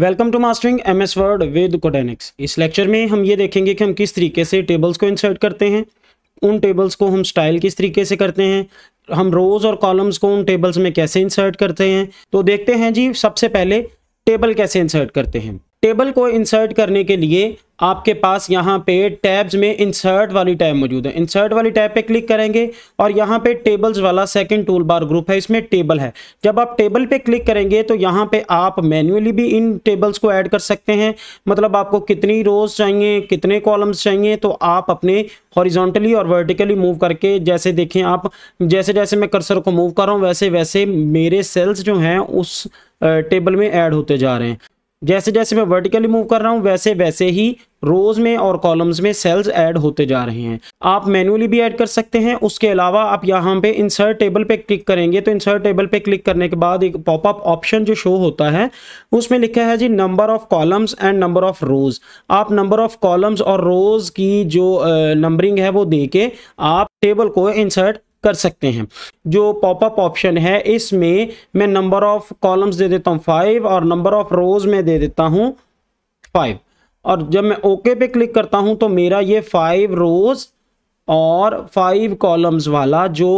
welcome to mastering M S Word with Codenix इस lecture में हम ये देखेंगे कि हम किस तरीके से टेबल्स को इंसर्ट करते हैं उन टेबल्स को हम स्टाइल किस तरीके से करते हैं हम रोज़ और कॉलम्स को उन टेबल्स में कैसे इंसर्ट करते हैं तो देखते हैं जी सबसे पहले टेबल कैसे इंसर्ट करते हैं टेबल को इंसर्ट करने के लिए आपके पास यहाँ पे टैब्स में इंसर्ट वाली टैब मौजूद है इंसर्ट वाली टैब पे क्लिक करेंगे और यहाँ पे टेबल्स वाला सेकंड टूल बार ग्रुप है इसमें टेबल है जब आप टेबल पे क्लिक करेंगे तो यहाँ पे आप मैन्युअली भी इन टेबल्स को ऐड कर सकते हैं मतलब आपको कितनी रोज चाहिए कितने कॉलम्स चाहिए तो आप अपने हॉरिजोंटली और वर्टिकली मूव करके जैसे देखें आप जैसे जैसे मैं कर्सर को मूव कर रहा हूँ वैसे वैसे मेरे सेल्स जो हैं उस टेबल में ऐड होते जा रहे हैं जैसे जैसे मैं वर्टिकली मूव कर रहा हूँ वैसे वैसे ही रोज में और कॉलम्स में सेल्स ऐड होते जा रहे हैं आप मैनुअली भी ऐड कर सकते हैं उसके अलावा आप यहाँ पे इंसर्ट टेबल पे क्लिक करेंगे तो इंसर्ट टेबल पे क्लिक करने के बाद एक पॉपअप ऑप्शन जो शो होता है उसमें लिखा है जी number of columns and number of rows आप नंबर ऑफ कॉलम्स और रोज की जो नंबरिंग है वो दे के आप टेबल को इंसर्ट कर सकते हैं जो पॉपअप ऑप्शन है इसमें मैं नंबर ऑफ कॉलम्स दे देता हूँ फाइव और नंबर ऑफ रोज में दे देता हूँ फाइव और जब मैं ओके पे क्लिक करता हूँ तो मेरा ये फाइव रोज और फाइव कॉलम्स वाला जो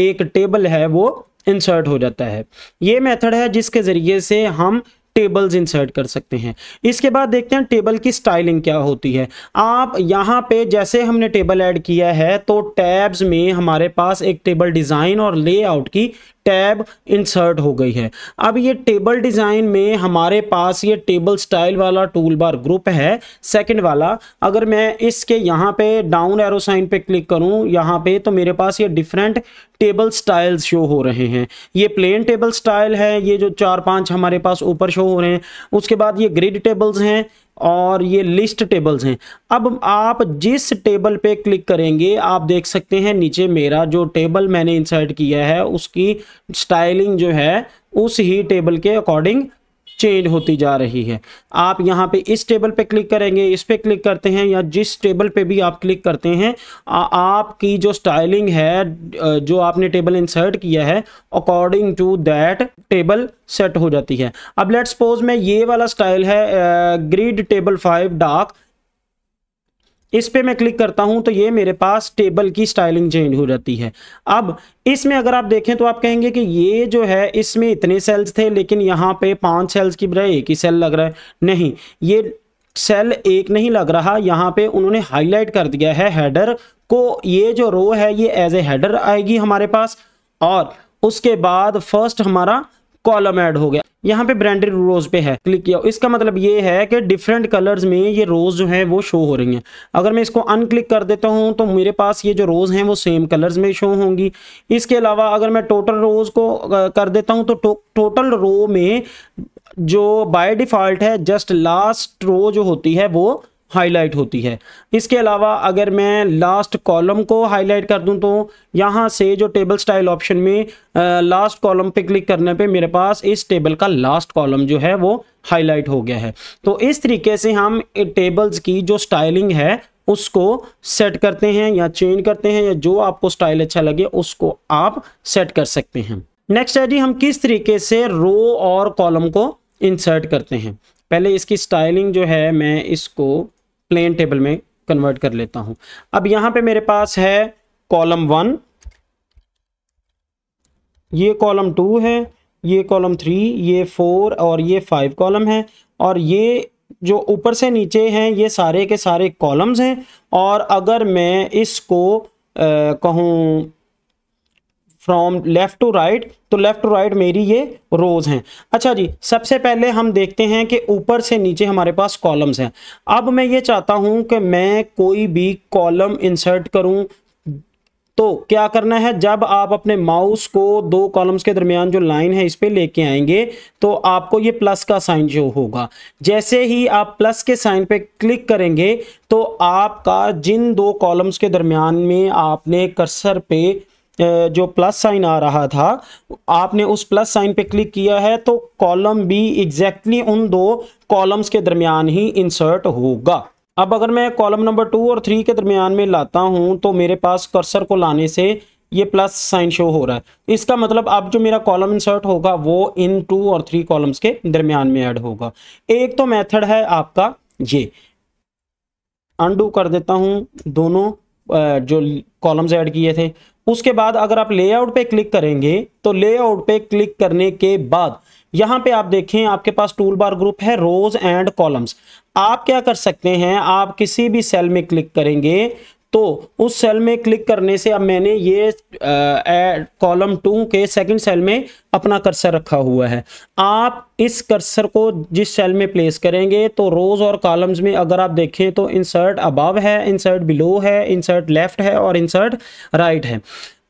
एक टेबल है वो इंसर्ट हो जाता है ये मेथड है जिसके ज़रिए से हम टेबल्स इंसर्ट कर सकते हैं इसके बाद देखते हैं टेबल की स्टाइलिंग क्या होती है आप यहाँ पे जैसे हमने टेबल ऐड किया है तो टैब्स में हमारे पास एक टेबल डिज़ाइन और लेआउट की टैब इंसर्ट हो गई है अब ये टेबल डिज़ाइन में हमारे पास ये टेबल स्टाइल वाला टूल बार ग्रुप है सेकंड वाला अगर मैं इसके यहाँ पे डाउन एरो साइन पे क्लिक करूँ यहाँ पे तो मेरे पास ये डिफरेंट टेबल स्टाइल शो हो रहे हैं ये प्लेन टेबल स्टाइल है ये जो चार पांच हमारे पास ऊपर शो हो रहे हैं उसके बाद ये ग्रिड टेबल्स हैं और ये लिस्ट टेबल्स हैं अब आप जिस टेबल पे क्लिक करेंगे आप देख सकते हैं नीचे मेरा जो टेबल मैंने इंसर्ट किया है उसकी स्टाइलिंग जो है उस ही टेबल के अकॉर्डिंग चेंज होती जा रही है आप यहाँ पे इस टेबल पे क्लिक करेंगे इस पे क्लिक करते हैं या जिस टेबल पे भी आप क्लिक करते हैं आ, आपकी जो स्टाइलिंग है जो आपने टेबल इंसर्ट किया है according to that table set हो जाती है अब लेट्स सपोज में ये वाला स्टाइल है ग्रिड टेबल फाइव डार्क इस पर मैं क्लिक करता हूं तो ये मेरे पास टेबल की स्टाइलिंग चेंज हो जाती है अब इसमें अगर आप देखें तो आप कहेंगे कि ये जो है इसमें इतने सेल्स थे लेकिन यहाँ पे पांच सेल्स की बजाय एक ही सेल लग रहा है नहीं ये सेल एक नहीं लग रहा यहाँ पे उन्होंने हाईलाइट कर दिया है हेडर को ये जो रो है ये एज ए हेडर आएगी हमारे पास और उसके बाद फर्स्ट हमारा कॉलम ऐड हो गया यहाँ पे ब्रांडेड रोज पे है क्लिक किया इसका मतलब ये है कि डिफरेंट कलर्स में ये रोज जो है वो शो हो रही हैं अगर मैं इसको अनक्लिक कर देता हूँ तो मेरे पास ये जो रोज हैं वो सेम कलर्स में शो होंगी इसके अलावा अगर मैं टोटल रोज को कर देता हूँ तो टोटल रो में जो बाय डिफॉल्ट है जस्ट लास्ट रो जो होती है वो हाईलाइट होती है इसके अलावा अगर मैं लास्ट कॉलम को हाईलाइट कर दूं तो यहाँ से जो टेबल स्टाइल ऑप्शन में लास्ट कॉलम पे क्लिक करने पे मेरे पास इस टेबल का लास्ट कॉलम जो है वो हाईलाइट हो गया है तो इस तरीके से हम टेबल्स की जो स्टाइलिंग है उसको सेट करते हैं या चेंज करते हैं या जो आपको स्टाइल अच्छा लगे उसको आप सेट कर सकते हैं नेक्स्ट है जी हम किस तरीके से रो और कॉलम को इंसर्ट करते हैं पहले इसकी स्टाइलिंग जो है मैं इसको प्लेन टेबल में कन्वर्ट कर लेता हूं अब यहां पे मेरे पास है कॉलम वन ये कॉलम टू है ये कॉलम थ्री ये फोर और ये फाइव कॉलम है और ये जो ऊपर से नीचे हैं ये सारे के सारे कॉलम्स हैं और अगर मैं इसको कहूँ फ्रॉम लेफ़्ट टू राइट तो लेफ़्ट टू राइट मेरी ये रोज़ हैं अच्छा जी सबसे पहले हम देखते हैं कि ऊपर से नीचे हमारे पास कॉलम्स हैं अब मैं ये चाहता हूं कि मैं कोई भी कॉलम इंसर्ट करूं तो क्या करना है जब आप अपने माउस को दो कॉलम्स के दरमियान जो लाइन है इस पर लेके आएंगे तो आपको ये प्लस का साइन जो होगा जैसे ही आप प्लस के साइन पे क्लिक करेंगे तो आपका जिन दो कॉलम्स के दरमियान में आपने कर्सर पे जो प्लस साइन आ रहा था आपने उस प्लस साइन पे क्लिक किया है तो कॉलम बी एग्जैक्टली उन दो कॉलम्स के दरमियान ही इंसर्ट होगा अब अगर मैं कॉलम नंबर टू और थ्री के दरमियान में लाता हूं तो मेरे पास कर्सर को लाने से ये प्लस साइन शो हो रहा है इसका मतलब अब जो मेरा कॉलम इंसर्ट होगा वो इन टू और थ्री कॉलम्स के दरमियान में ऐड होगा एक तो मेथड है आपका ये अंडू कर देता हूं दोनों जो कॉलम्स ऐड किए थे उसके बाद अगर आप लेआउट पे क्लिक करेंगे तो लेआउट पे क्लिक करने के बाद यहां पे आप देखें आपके पास टूल बार ग्रुप है रोज एंड कॉलम्स आप क्या कर सकते हैं आप किसी भी सेल में क्लिक करेंगे तो उस सेल में क्लिक करने से अब मैंने ये कॉलम टू के सेकंड सेल में अपना कर्सर रखा हुआ है आप इस कर्सर को जिस सेल में प्लेस करेंगे तो रोज़ और कॉलम्स में अगर आप देखें तो इंसर्ट अबव है इंसर्ट बिलो है इंसर्ट लेफ़्ट है और इंसर्ट राइट है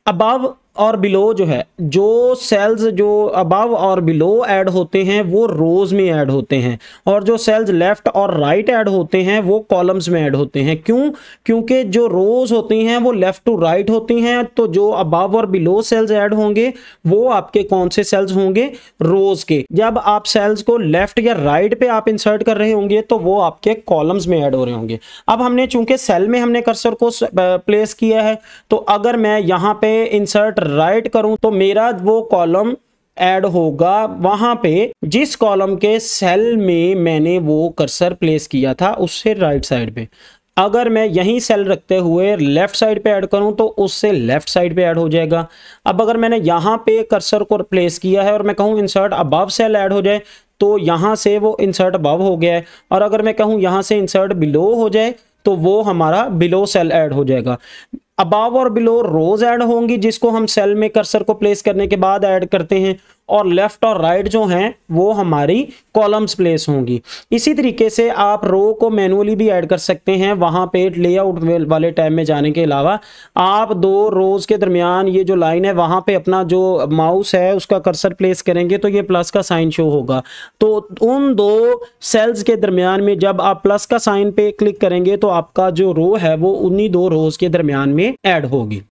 अबव और बिलो जो है जो सेल्स जो अबव और बिलो ऐड होते हैं वो रोज़ में ऐड होते हैं और जो सेल्स लेफ़्ट और राइट right ऐड होते हैं वो कॉलम्स में ऐड होते हैं क्यों क्योंकि जो रोज़ होती हैं वो लेफ़्ट टू राइट होती हैं तो जो अबव और बिलो सेल्स ऐड होंगे वो आपके कौन से सेल्स होंगे रोज़ के जब आप सेल्स को लेफ़्ट या राइट right पे आप इंसर्ट कर रहे होंगे तो वो आपके कॉलम्स में ऐड हो रहे होंगे अब हमने चूंकि सेल में हमने कर्सर को प्लेस किया है तो अगर मैं यहां पे इंसर्ट राइट करूं तो मेरा वो कॉलम ऐड होगा वहां पे जिस कॉलम के सेल में मैंने वो कर्सर प्लेस किया था उससे राइट साइड पे अगर मैं यही सेल रखते हुए लेफ़्ट साइड पे ऐड करूं तो उससे लेफ़्ट साइड पे ऐड हो जाएगा अब अगर मैंने यहां पे कर्सर को प्लेस किया है और मैं कहूं इंसर्ट अबव सेल ऐड हो जाए तो यहां से वो इंसर्ट अबव हो गया है और अगर मैं कहूं यहां से इंसर्ट बिलो हो जाए तो वो हमारा बिलो सेल ऐड हो जाएगा अबाव और बिलो रोज ऐड होंगी जिसको हम सेल में कर्सर को प्लेस करने के बाद ऐड करते हैं और लेफ्ट और राइट right जो हैं वो हमारी कॉलम्स प्लेस होंगी इसी तरीके से आप रो को मैनुअली भी ऐड कर सकते हैं वहाँ पे लेआउट वाले टाइम में जाने के अलावा आप दो रोज के दरमियान ये जो लाइन है वहाँ पे अपना जो माउस है उसका कर्सर प्लेस करेंगे तो ये प्लस का साइन शो होगा तो उन दो सेल्स के दरमियान में जब आप प्लस का साइन पे क्लिक करेंगे तो आपका जो रो है वो उन्हीं दो रोज के दरमियान में एड होगी